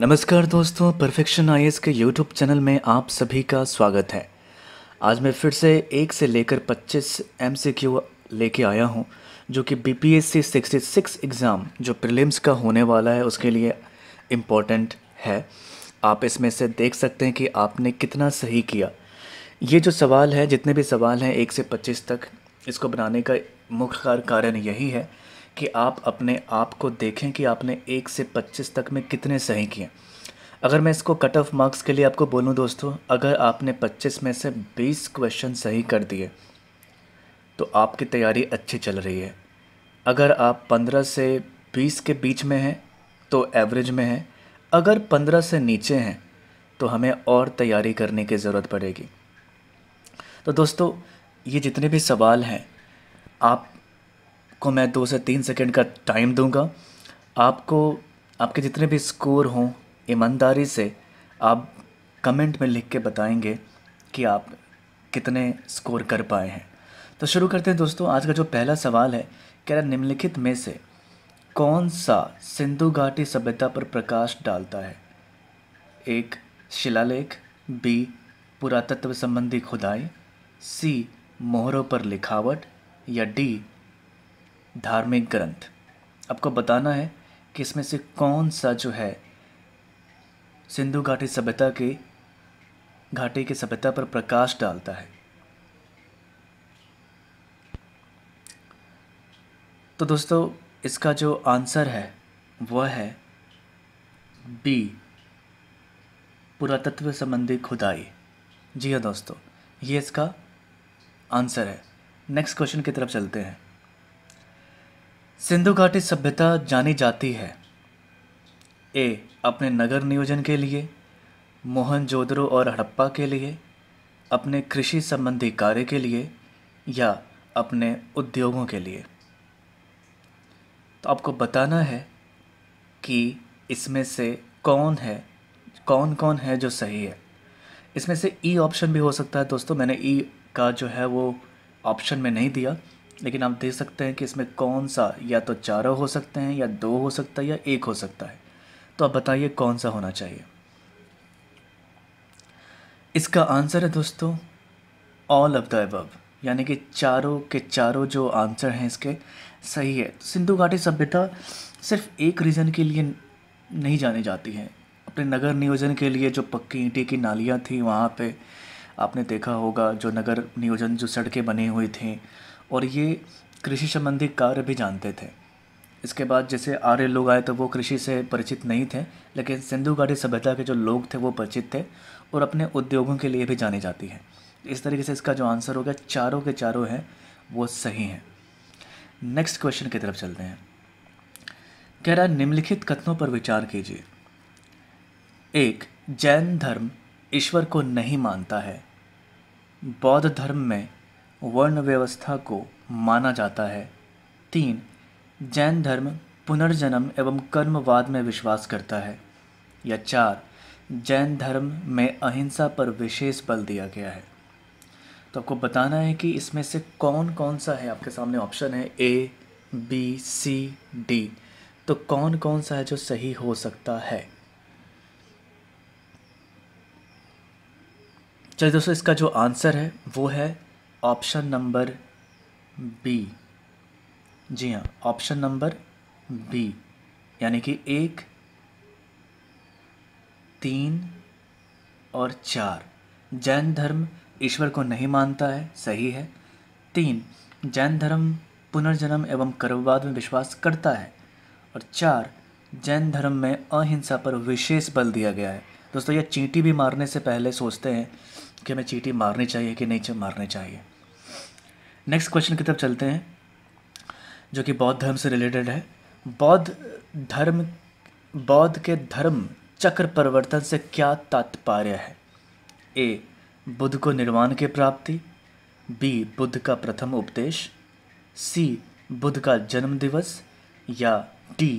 नमस्कार दोस्तों परफेक्शन आई के यूट्यूब चैनल में आप सभी का स्वागत है आज मैं फिर से एक से लेकर 25 एम सी क्यू लेके आया हूँ जो कि B P S C sixty six exam जो प्रिलिम्स का होने वाला है उसके लिए इम्पॉर्टेंट है आप इसमें से देख सकते हैं कि आपने कितना सही किया ये जो सवाल है जितने भी सवाल हैं एक से पच्चीस तक इसको बनाने का मुख्य कारण यही है कि आप अपने आप को देखें कि आपने एक से पच्चीस तक में कितने सही किए अगर मैं इसको कट ऑफ मार्क्स के लिए आपको बोलूं दोस्तों अगर आपने 25 में से 20 क्वेश्चन सही कर दिए तो आपकी तैयारी अच्छी चल रही है अगर आप 15 से 20 के बीच में हैं तो एवरेज में हैं अगर 15 से नीचे हैं तो हमें और तैयारी करने की ज़रूरत पड़ेगी तो दोस्तों ये जितने भी सवाल हैं आप आपको मैं दो से तीन सेकेंड का टाइम दूंगा आपको आपके जितने भी स्कोर हों ईमानदारी से आप कमेंट में लिख के बताएंगे कि आप कितने स्कोर कर पाए हैं तो शुरू करते हैं दोस्तों आज का जो पहला सवाल है कह रहा निम्नलिखित में से कौन सा सिंधु घाटी सभ्यता पर प्रकाश डालता है एक शिलालेख बी पुरातत्व संबंधी खुदाई सी मोहरों पर लिखावट या डी धार्मिक ग्रंथ आपको बताना है कि इसमें से कौन सा जो है सिंधु घाटी सभ्यता के घाटी की सभ्यता पर प्रकाश डालता है तो दोस्तों इसका जो आंसर है वह है बी पुरातत्व संबंधी खुदाई जी हाँ दोस्तों ये इसका आंसर है नेक्स्ट क्वेश्चन की तरफ चलते हैं सिंधु घाटी सभ्यता जानी जाती है ए अपने नगर नियोजन के लिए मोहन और हड़प्पा के लिए अपने कृषि संबंधी कार्य के लिए या अपने उद्योगों के लिए तो आपको बताना है कि इसमें से कौन है कौन कौन है जो सही है इसमें से ई e ऑप्शन भी हो सकता है दोस्तों मैंने ई e का जो है वो ऑप्शन में नहीं दिया लेकिन आप देख सकते हैं कि इसमें कौन सा या तो चारों हो सकते हैं या दो हो सकता है या एक हो सकता है तो आप बताइए कौन सा होना चाहिए इसका आंसर है दोस्तों ऑल ऑफ द एबव यानी कि चारों के चारों जो आंसर हैं इसके सही है तो सिंधु घाटी सभ्यता सिर्फ एक रीज़न के लिए नहीं जानी जाती है अपने नगर नियोजन के लिए जो पक्की ईंटे की नालियाँ थी वहाँ पे आपने देखा होगा जो नगर नियोजन जो सड़कें बनी हुई थी और ये कृषि संबंधी कार्य भी जानते थे इसके बाद जैसे आर्य लोग आए तो वो कृषि से परिचित नहीं थे लेकिन सिंधु घाटी सभ्यता के जो लोग थे वो परिचित थे और अपने उद्योगों के लिए भी जानी जाती है इस तरीके से इसका जो आंसर हो गया चारों के चारों हैं वो सही हैं नेक्स्ट क्वेश्चन की तरफ चलते हैं कह रहा निम्नलिखित कथनों पर विचार कीजिए एक जैन धर्म ईश्वर को नहीं मानता है बौद्ध धर्म में वर्ण व्यवस्था को माना जाता है तीन जैन धर्म पुनर्जन्म एवं कर्मवाद में विश्वास करता है या चार जैन धर्म में अहिंसा पर विशेष बल दिया गया है तो आपको बताना है कि इसमें से कौन कौन सा है आपके सामने ऑप्शन है ए बी सी डी तो कौन कौन सा है जो सही हो सकता है चलिए दोस्तों इसका जो आंसर है वो है ऑप्शन नंबर बी जी हाँ ऑप्शन नंबर बी यानी कि एक तीन और चार जैन धर्म ईश्वर को नहीं मानता है सही है तीन जैन धर्म पुनर्जन्म एवं कर्मवाद में विश्वास करता है और चार जैन धर्म में अहिंसा पर विशेष बल दिया गया है दोस्तों यह चींटी भी मारने से पहले सोचते हैं कि हमें चींटी मारनी चाहिए कि नहीं मारनी चाहिए नेक्स्ट क्वेश्चन की तरफ चलते हैं जो कि बौद्ध धर्म से रिलेटेड है बौद्ध धर्म बौद्ध के धर्म चक्र परिवर्तन से क्या तात्पर्य है ए बुद्ध को निर्वाण की प्राप्ति बी बुद्ध का प्रथम उपदेश सी बुद्ध का जन्म दिवस या डी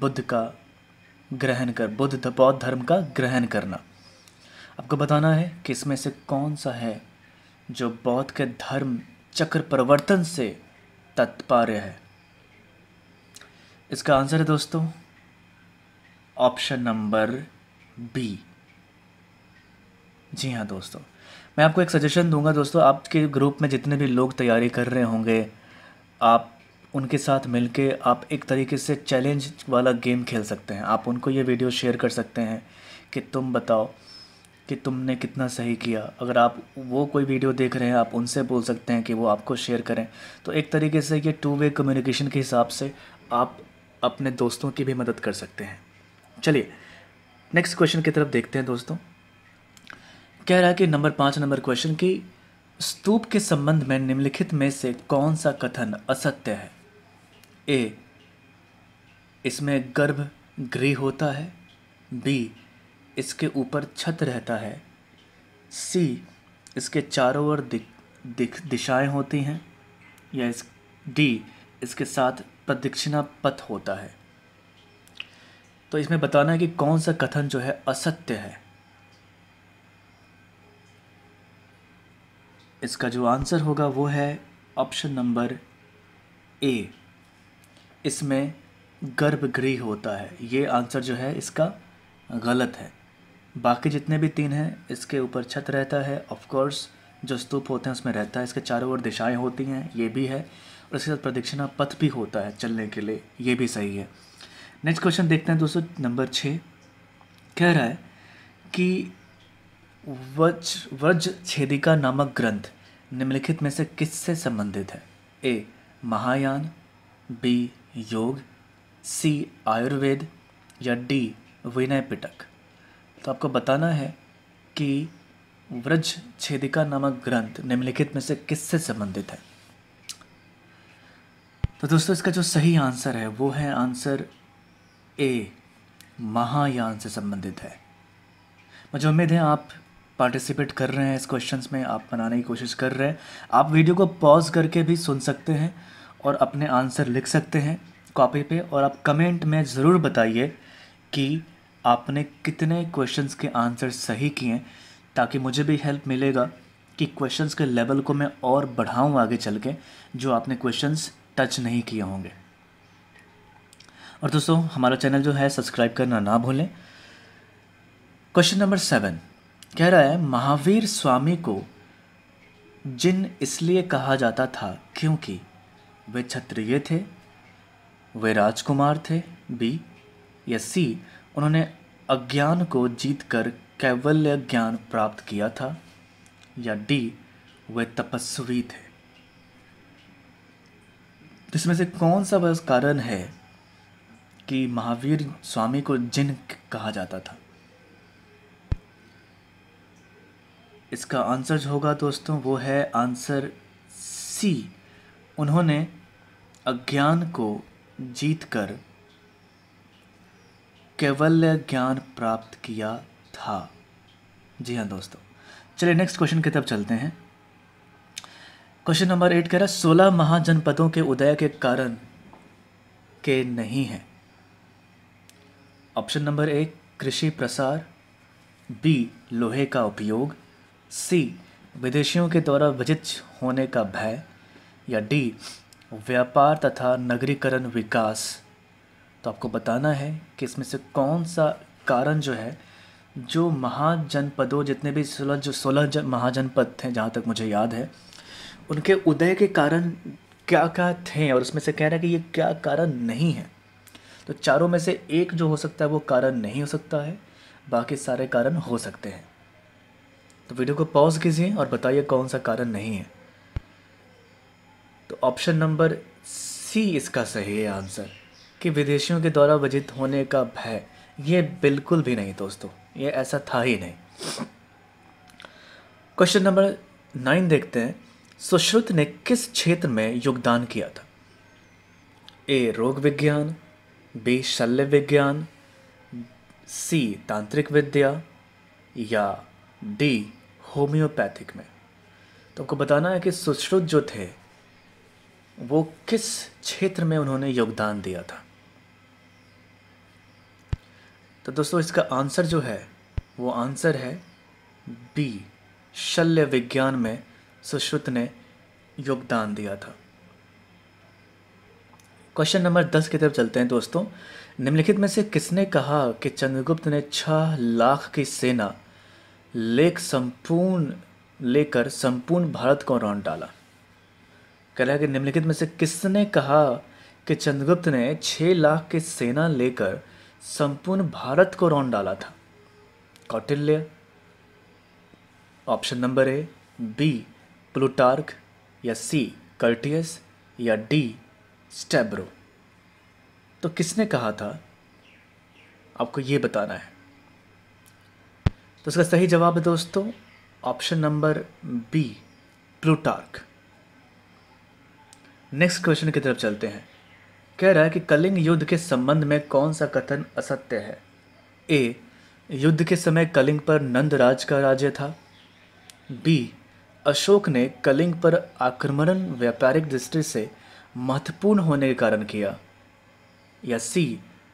बुद्ध का ग्रहण कर बुद्ध तो बौद्ध धर्म का ग्रहण करना आपको बताना है कि इसमें से कौन सा है जो बौद्ध के धर्म चक्र प्रवर्तन से तत्पर्य है इसका आंसर है दोस्तों ऑप्शन नंबर बी जी हाँ दोस्तों मैं आपको एक सजेशन दूंगा दोस्तों आपके ग्रुप में जितने भी लोग तैयारी कर रहे होंगे आप उनके साथ मिलके आप एक तरीके से चैलेंज वाला गेम खेल सकते हैं आप उनको ये वीडियो शेयर कर सकते हैं कि तुम बताओ कि तुमने कितना सही किया अगर आप वो कोई वीडियो देख रहे हैं आप उनसे बोल सकते हैं कि वो आपको शेयर करें तो एक तरीके से ये टू वे कम्युनिकेशन के हिसाब से आप अपने दोस्तों की भी मदद कर सकते हैं चलिए नेक्स्ट क्वेश्चन की तरफ देखते हैं दोस्तों कह रहा है कि नंबर पाँच नंबर क्वेश्चन की स्तूप के संबंध में निम्नलिखित में से कौन सा कथन असत्य है ए इसमें गर्भ गृह होता है बी इसके ऊपर छत रहता है सी इसके चारों ओर दिख दिख दिशाएँ होती हैं या इस डी इसके साथ प्रदक्षिणा पथ होता है तो इसमें बताना है कि कौन सा कथन जो है असत्य है इसका जो आंसर होगा वो है ऑप्शन नंबर ए इसमें गर्भगृह होता है ये आंसर जो है इसका गलत है बाकी जितने भी तीन हैं इसके ऊपर छत रहता है ऑफकोर्स जो स्तूप होते हैं उसमें रहता है इसके चारों ओर दिशाएं होती हैं ये भी है और इसके साथ प्रदक्षिणा पथ भी होता है चलने के लिए ये भी सही है नेक्स्ट क्वेश्चन देखते हैं दोस्तों नंबर छः कह रहा है कि वज वज छेदिका नामक ग्रंथ निम्नलिखित में से किससे संबंधित है ए महायान बी योग सी आयुर्वेद या डी विनय पिटक तो आपको बताना है कि व्रज छेदिका नामक ग्रंथ निम्नलिखित में से किससे संबंधित है तो दोस्तों इसका जो सही आंसर है वो है आंसर ए महायान से संबंधित है मुझे उम्मीद है आप पार्टिसिपेट कर रहे हैं इस क्वेश्चंस में आप बनाने की कोशिश कर रहे हैं आप वीडियो को पॉज करके भी सुन सकते हैं और अपने आंसर लिख सकते हैं कॉपी पे और आप कमेंट में ज़रूर बताइए कि आपने कितने क्वेश्चंस के आंसर सही किए ताकि मुझे भी हेल्प मिलेगा कि क्वेश्चंस के लेवल को मैं और बढ़ाऊँ आगे चल के जो आपने क्वेश्चंस टच नहीं किए होंगे और दोस्तों हमारा चैनल जो है सब्सक्राइब करना ना भूलें क्वेश्चन नंबर सेवन कह रहा है महावीर स्वामी को जिन इसलिए कहा जाता था क्योंकि वे क्षत्रिय थे वे राजकुमार थे बी या सी उन्होंने अज्ञान को जीतकर कैवल्य ज्ञान प्राप्त किया था या डी वे तपस्वी थे इसमें से कौन सा बस कारण है कि महावीर स्वामी को जिन कहा जाता था इसका आंसर जो होगा दोस्तों वो है आंसर सी उन्होंने अज्ञान को जीतकर कैवल्य ज्ञान प्राप्त किया था जी हाँ दोस्तों चलिए नेक्स्ट क्वेश्चन की तरफ चलते हैं क्वेश्चन नंबर एट कह रहा है सोलह महाजनपदों के उदय के कारण के नहीं हैं ऑप्शन नंबर एक कृषि प्रसार बी लोहे का उपयोग सी विदेशियों के द्वारा विजित होने का भय या डी व्यापार तथा नगरीकरण विकास तो आपको बताना है कि इसमें से कौन सा कारण जो है जो महाजनपदों जितने भी सोलह जो सोलह महाजनपद थे जहाँ तक मुझे याद है उनके उदय के कारण क्या क्या थे और उसमें से कह रहा है कि ये क्या कारण नहीं है तो चारों में से एक जो हो सकता है वो कारण नहीं हो सकता है बाकी सारे कारण हो सकते हैं तो वीडियो को पॉज कीजिए और बताइए कौन सा कारण नहीं है तो ऑप्शन नंबर सी इसका सही है आंसर कि विदेशियों के द्वारा वजित होने का भय ये बिल्कुल भी नहीं दोस्तों ये ऐसा था ही नहीं क्वेश्चन नंबर नाइन देखते हैं सुश्रुत ने किस क्षेत्र में योगदान किया था ए रोग विज्ञान बी शल्य विज्ञान सी तांत्रिक विद्या या डी होम्योपैथिक में तो आपको बताना है कि सुश्रुत जो थे वो किस क्षेत्र में उन्होंने योगदान दिया था तो दोस्तों इसका आंसर जो है वो आंसर है बी शल्य विज्ञान में सुश्रुत ने योगदान दिया था क्वेश्चन नंबर दस की तरफ चलते हैं दोस्तों निम्नलिखित में से किसने कहा कि चंद्रगुप्त ने छह लाख की सेना लेख संपूर्ण लेकर संपूर्ण भारत को रौन डाला कह रहा है कि निम्नलिखित में से किसने कहा कि चंद्रगुप्त ने छः लाख की सेना लेकर संपूर्ण भारत को रौन डाला था Kautilya option number A B Plutarch या सी कर्टियस या डी स्टेब्रो तो किसने कहा था आपको ये बताना है तो इसका सही जवाब है दोस्तों option number B Plutarch next question की तरफ चलते हैं कह रहा है कि कलिंग युद्ध के संबंध में कौन सा कथन असत्य है ए युद्ध के समय कलिंग पर नंदराज का राज्य था बी अशोक ने कलिंग पर आक्रमण व्यापारिक दृष्टि से महत्वपूर्ण होने के कारण किया या सी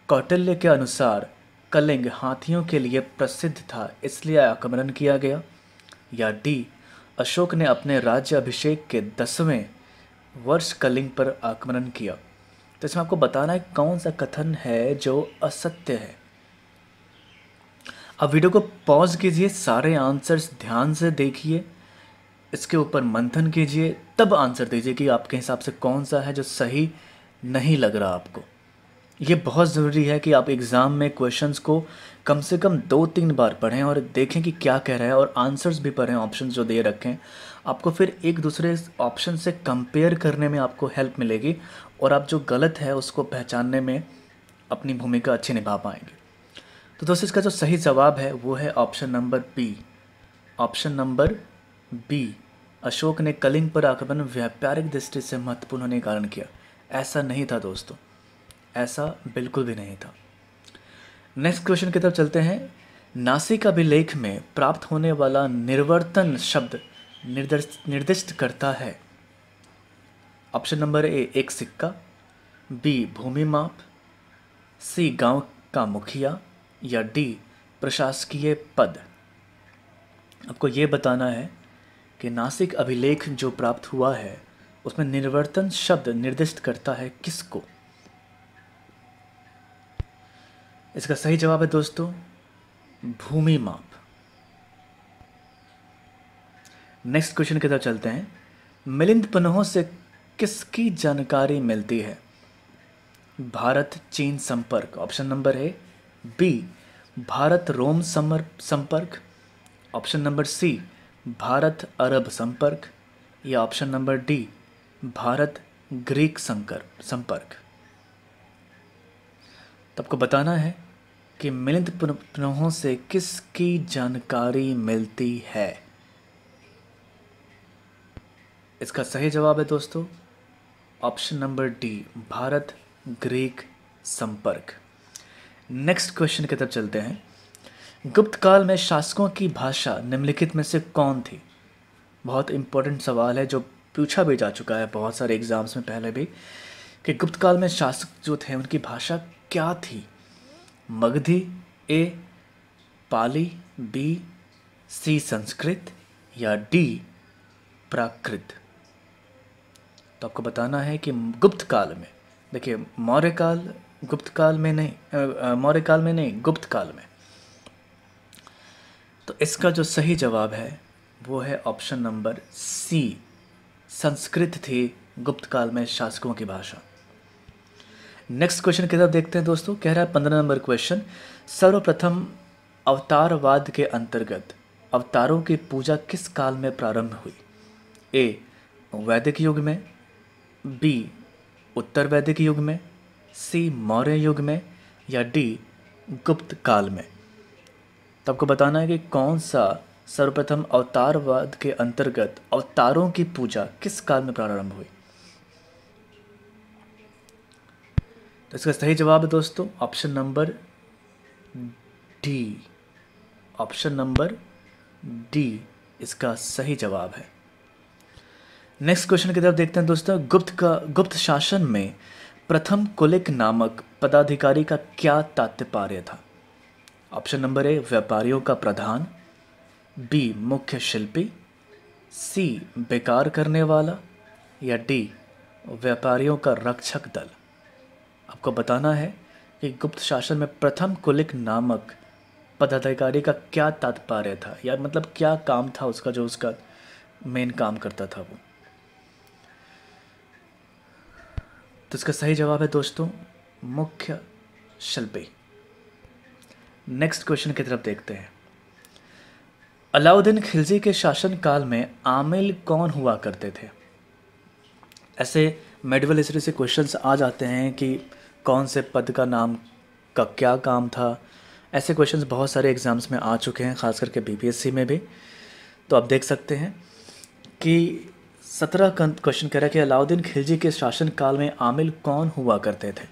कौटल्य के अनुसार कलिंग हाथियों के लिए प्रसिद्ध था इसलिए आक्रमण किया गया या डी अशोक ने अपने राज्य अभिषेक के दसवें वर्ष कलिंग पर आक्रमण किया तो इसमें आपको बताना है कौन सा कथन है जो असत्य है अब वीडियो को पॉज कीजिए सारे आंसर्स ध्यान से देखिए इसके ऊपर मंथन कीजिए तब आंसर दीजिए कि आपके हिसाब से कौन सा है जो सही नहीं लग रहा आपको ये बहुत ज़रूरी है कि आप एग्ज़ाम में क्वेश्चंस को कम से कम दो तीन बार पढ़ें और देखें कि क्या कह रहा है और आंसर्स भी पढ़ें ऑप्शन जो दे रखें आपको फिर एक दूसरे ऑप्शन से कंपेयर करने में आपको हेल्प मिलेगी और आप जो गलत है उसको पहचानने में अपनी भूमिका अच्छी निभा पाएंगे तो दोस्तों इसका जो सही जवाब है वो है option number B option number B Ashok ने कलिंग पर आक्रमण व्यापारिक दृष्टि से महत्वपूर्ण होने कारण किया ऐसा नहीं था दोस्तों ऐसा बिल्कुल भी नहीं था नेक्स्ट क्वेश्चन की तरफ चलते हैं नासिक अभिलेख में प्राप्त होने वाला निर्वर्तन शब्द निर्दिष्ट निर्दिष्ट करता है ऑप्शन नंबर ए एक सिक्का बी भूमि माप सी गांव का मुखिया या डी प्रशासकीय पद आपको ये बताना है कि नासिक अभिलेख जो प्राप्त हुआ है उसमें निर्वर्तन शब्द निर्दिष्ट करता है किसको इसका सही जवाब है दोस्तों भूमि माप नेक्स्ट क्वेश्चन की तरफ चलते हैं मिलिंद पन्हों से किसकी जानकारी मिलती है भारत चीन संपर्क ऑप्शन नंबर है बी भारत रोम समर संपर्क option number C Bharat Arab संपर्क या option number D Bharat Greek संकर संपर्क तो आपको बताना है कि मिलिंद पुनों से किसकी जानकारी मिलती है इसका सही जवाब है दोस्तों option number D Bharat Greek संपर्क नेक्स्ट क्वेश्चन की तरफ चलते हैं गुप्त काल में शासकों की भाषा निम्नलिखित में से कौन थी बहुत इंपॉर्टेंट सवाल है जो पूछा भी जा चुका है बहुत सारे एग्जाम्स में पहले भी कि गुप्त काल में शासक जो थे उनकी भाषा क्या थी Magadhi A Pali B C Sanskrit या डी प्राकृत तो आपको बताना है कि गुप्त काल में देखिए मौर्य काल गुप्त काल में नहीं मौर्य काल में नहीं गुप्त काल में तो इसका जो सही जवाब है वो है ऑप्शन नंबर सी संस्कृत थी गुप्त काल में शासकों की भाषा नेक्स्ट क्वेश्चन की तरफ देखते हैं दोस्तों कह रहा है पंद्रह नंबर क्वेश्चन सर्वप्रथम अवतारवाद के अंतर्गत अवतारों की पूजा किस काल में प्रारंभ हुई ए वैदिक युग में बी उत्तर वैदिक युग में सी मौर्य युग में या डी गुप्त काल में तो आपको बताना है कि कौन सा सर्वप्रथम अवतारवाद के अंतर्गत अवतारों की पूजा किस काल में प्रारंभ हुई तो इसका सही जवाब है दोस्तों option number D option number D इसका सही जवाब है नेक्स्ट क्वेश्चन की तरफ देखते हैं दोस्तों गुप्त का गुप्त शासन में प्रथम कुलिक नामक पदाधिकारी का क्या तात्पर्य था ऑप्शन नंबर ए व्यापारियों का प्रधान बी मुख्य शिल्पी सी बेकार करने वाला या डी व्यापारियों का रक्षक दल आपको बताना है कि गुप्त शासन में प्रथम कुलिक नामक पदाधिकारी का क्या तात्पर्य था या मतलब क्या काम था उसका जो उसका मेन काम करता था वो तो इसका सही जवाब है दोस्तों मुख्य शिल्पी नेक्स्ट क्वेश्चन की तरफ देखते हैं अलाउद्दीन खिलजी के शासनकाल में आमिल कौन हुआ करते थे ऐसे मेडिवल हिस्ट्री से क्वेश्चंस आ जाते हैं कि कौन से पद का नाम का क्या काम था ऐसे क्वेश्चंस बहुत सारे एग्ज़ाम्स में आ चुके हैं ख़ास करके बीपीएससी में भी तो आप देख सकते हैं कि सत्रह क्वेश्चन कह रहा कि अलाउद्दीन खिलजी के शासन काल में आमिल कौन हुआ करते थे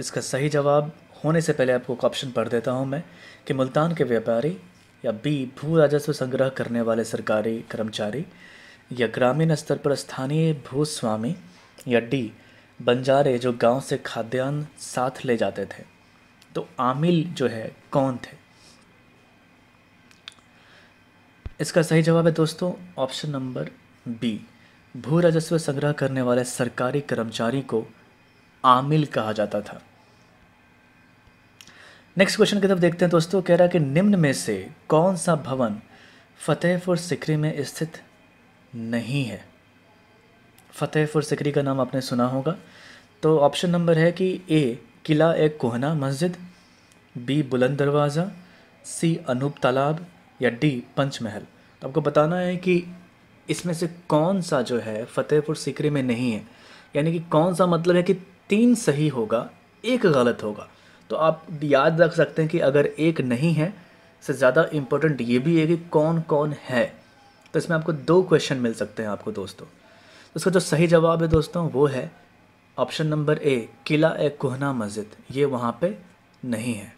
इसका सही जवाब होने से पहले आपको ऑप्शन पढ़ देता हूँ मैं कि मुल्तान के व्यापारी या बी भू राजस्व संग्रह करने वाले सरकारी कर्मचारी या ग्रामीण स्तर पर स्थानीय भूस्वामी या डी बंजारे जो गांव से खाद्यान्न साथ ले जाते थे तो आमिल जो है कौन थे इसका सही जवाब है दोस्तों ऑप्शन नंबर बी भू राजस्व संग्रह करने वाले सरकारी कर्मचारी को आमिल कहा जाता था नेक्स्ट क्वेश्चन की तरफ देखते हैं दोस्तों कह रहा है कि निम्न में से कौन सा भवन फतेहपुर सिकरी में स्थित नहीं है फतेहपुर सिकरी का नाम आपने सुना होगा तो ऑप्शन नंबर है कि ए किला ए कोहना मस्जिद बी बुलंद दरवाज़ा सी अनूप तालाब या डी पंचमहल तो आपको बताना है कि इसमें से कौन सा जो है फतेहपुर सीकरी में नहीं है यानी कि कौन सा मतलब है कि तीन सही होगा एक गलत होगा तो आप याद रख सकते हैं कि अगर एक नहीं है से ज़्यादा इम्पोर्टेंट ये भी है कि कौन कौन है तो इसमें आपको दो क्वेश्चन मिल सकते हैं आपको दोस्तों उसका तो जो सही जवाब है दोस्तों वो है ऑप्शन नंबर ए किला ए कोहना मस्जिद ये वहाँ पे नहीं है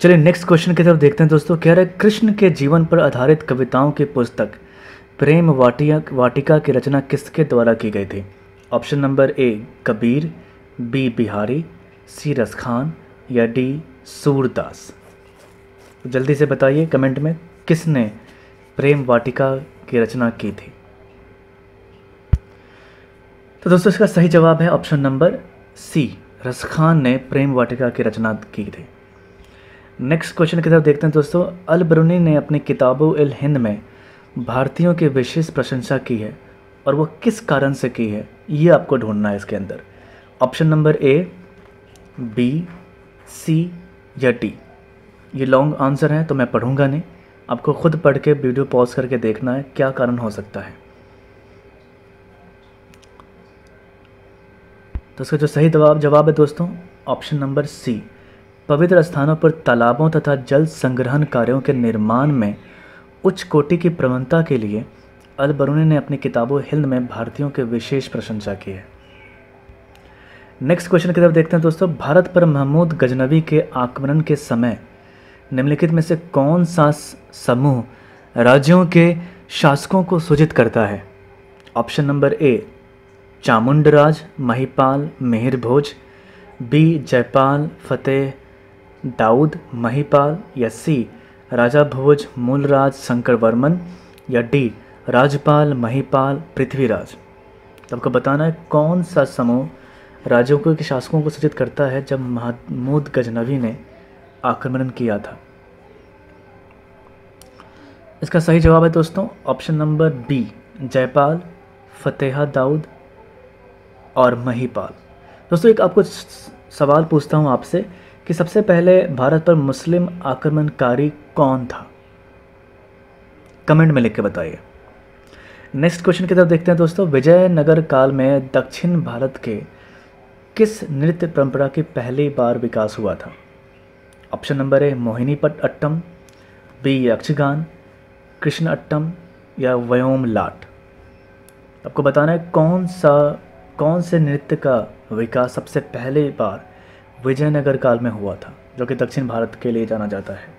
चलिए नेक्स्ट क्वेश्चन की तरफ देखते हैं दोस्तों कह रहे कृष्ण के जीवन पर आधारित कविताओं की पुस्तक प्रेम वाटिया वाटिका की रचना किसके द्वारा की गई थी option number A Kabir B Bihari C Ras Khan या डी सूरदास जल्दी से बताइए कमेंट में किसने प्रेम वाटिका की रचना की थी तो दोस्तों इसका सही जवाब है ऑप्शन नंबर सी रसखान ने प्रेम वाटिका की रचना की थी नेक्स्ट क्वेश्चन की तरफ देखते हैं दोस्तों अल बरूनी ने अपनी किताबों एल हिंद में भारतीयों की विशेष प्रशंसा की है और वो किस कारण से की है ये आपको ढूंढना है इसके अंदर option number A B C या टी ये लॉन्ग आंसर है तो मैं पढ़ूंगा नहीं आपको खुद पढ़ के वीडियो पॉज करके देखना है क्या कारण हो सकता है तो इसका जो सही जवाब जवाब है दोस्तों ऑप्शन नंबर सी पवित्र स्थानों पर तालाबों तथा जल संग्रहण कार्यों के निर्माण में उच्च कोटि की प्रवणता के लिए अल ने अपनी किताबों हिंद में भारतीयों के विशेष प्रशंसा की है नेक्स्ट क्वेश्चन की तरफ देखते हैं दोस्तों भारत पर महमूद गजनवी के आक्रमण के समय निम्नलिखित में से कौन सा समूह राज्यों के शासकों को सूचित करता है option number A Chamundaraj Mahipal Mihir Bhoj B Jaipal Fateh Daud Mahipal या सी राजा भोज मूलराज शंकर वर्मन या डी राजपाल महिपाल पृथ्वीराज तो आपको बताना है कौन सा समूह राजों के शासकों को सूचित करता है जब महमूद गजनवी ने आक्रमण किया था इसका सही जवाब है दोस्तों option number B Jaipal Fateh Daud और महीपाल दोस्तों एक आपको सवाल पूछता हूँ आपसे कि सबसे पहले भारत पर मुस्लिम आक्रमणकारी कौन था कमेंट में लिख के बताइए नेक्स्ट क्वेश्चन की तरफ देखते हैं दोस्तों विजयनगर काल में दक्षिण भारत के किस नृत्य परंपरा की पहली बार विकास हुआ था option number A Mohiniyattam B Yakshagana Krishnanattam या व्योम लाट आपको बताना है कौन सा कौन से नृत्य का विकास सबसे पहले बार विजयनगर काल में हुआ था जो कि दक्षिण भारत के लिए जाना जाता है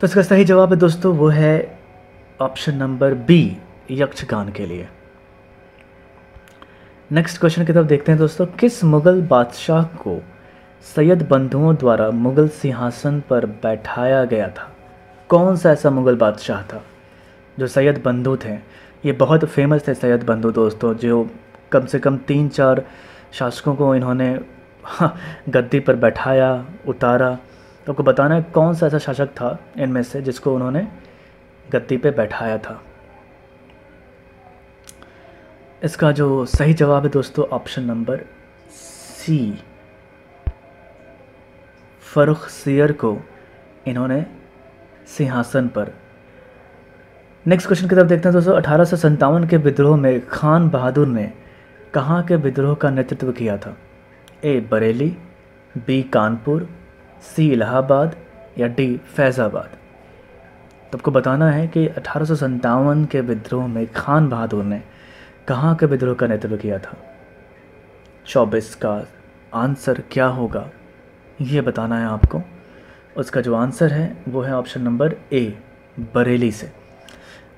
तो इसका सही जवाब है दोस्तों वो है ऑप्शन नंबर बी यक्षगान के लिए नेक्स्ट क्वेश्चन की तरफ देखते हैं दोस्तों किस मुगल बादशाह को सैयद बंधुओं द्वारा मुगल सिंहासन पर बैठाया गया था कौन सा ऐसा मुगल बादशाह था जो सैयद बंधु थे ये बहुत फेमस थे सैयद बंधु दोस्तों जो कम से कम तीन चार शासकों को इन्होंने हाँ, गद्दी पर बैठाया उतारा तो आपको बताना है कौन सा ऐसा शासक था इनमें से जिसको उन्होंने गद्दी पे बैठाया था इसका जो सही जवाब है दोस्तों option number C Farrukhsiyar को इन्होंने सिंहासन पर नेक्स्ट क्वेश्चन की तरफ देखते हैं दोस्तों अठारह के विद्रोह में खान बहादुर ने कहाँ के विद्रोह का नेतृत्व किया था A Bareilly B Kanpur C Allahabad या डी फैज़ाबाद तो आपको बताना है कि अठारह के विद्रोह में खान बहादुर ने कहाँ के विद्रोह का नेतृत्व किया था चौबीस का आंसर क्या होगा ये बताना है आपको उसका जो आंसर है वो है ऑप्शन नंबर ए बरेली से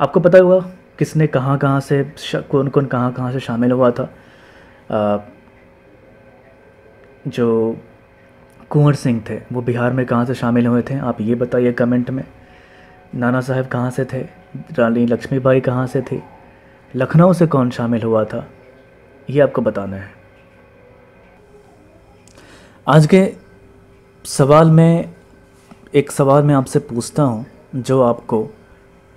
आपको पता हुआ किसने कहाँ कहाँ से कौन कौन कहाँ कहाँ से शामिल हुआ था जो कुंवर सिंह थे वो बिहार में कहाँ से शामिल हुए थे आप ये बताइए कमेंट में नाना साहब कहाँ से थे रानी लक्ष्मीबाई कहाँ से थी लखनऊ से कौन शामिल हुआ था ये आपको बताना है आज के सवाल में एक सवाल मैं आपसे पूछता हूँ जो आपको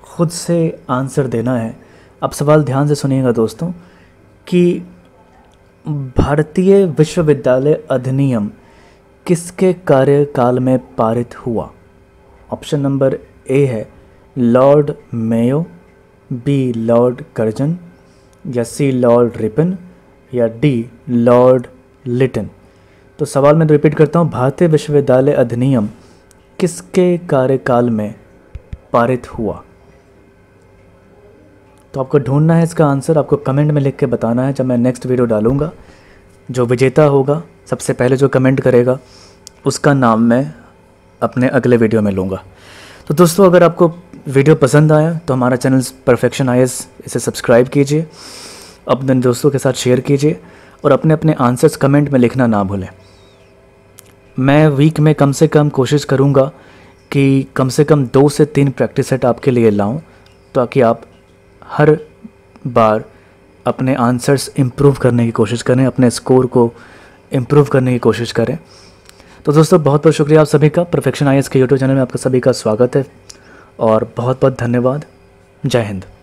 खुद से आंसर देना है अब सवाल ध्यान से सुनिएगा दोस्तों कि भारतीय विश्वविद्यालय अधिनियम किसके कार्यकाल में पारित हुआ ऑप्शन नंबर ए है Lord Mayo B Lord Curzon या सी लॉर्ड रिपन या डी लॉर्ड लिटन तो सवाल मैं रिपीट करता हूँ भारतीय विश्वविद्यालय अधिनियम किसके कार्यकाल में पारित हुआ तो आपको ढूंढना है इसका आंसर आपको कमेंट में लिख के बताना है जब मैं नेक्स्ट वीडियो डालूंगा जो विजेता होगा सबसे पहले जो कमेंट करेगा उसका नाम मैं अपने अगले वीडियो में लूँगा तो दोस्तों अगर आपको वीडियो पसंद आया तो हमारा चैनल परफेक्शन आई इसे सब्सक्राइब कीजिए अपने दोस्तों के साथ शेयर कीजिए और अपने अपने आंसर्स कमेंट में लिखना ना भूलें मैं वीक में कम से कम कोशिश करूँगा कि कम से कम दो से तीन प्रैक्टिस सेट आपके लिए लाऊं ताकि आप हर बार अपने आंसर्स इम्प्रूव करने की कोशिश करें अपने स्कोर को इम्प्रूव करने की कोशिश करें तो दोस्तों बहुत बहुत शुक्रिया आप सभी का परफेक्शन आई के यूट्यूब चैनल में आपका सभी का स्वागत है और बहुत बहुत धन्यवाद जय हिंद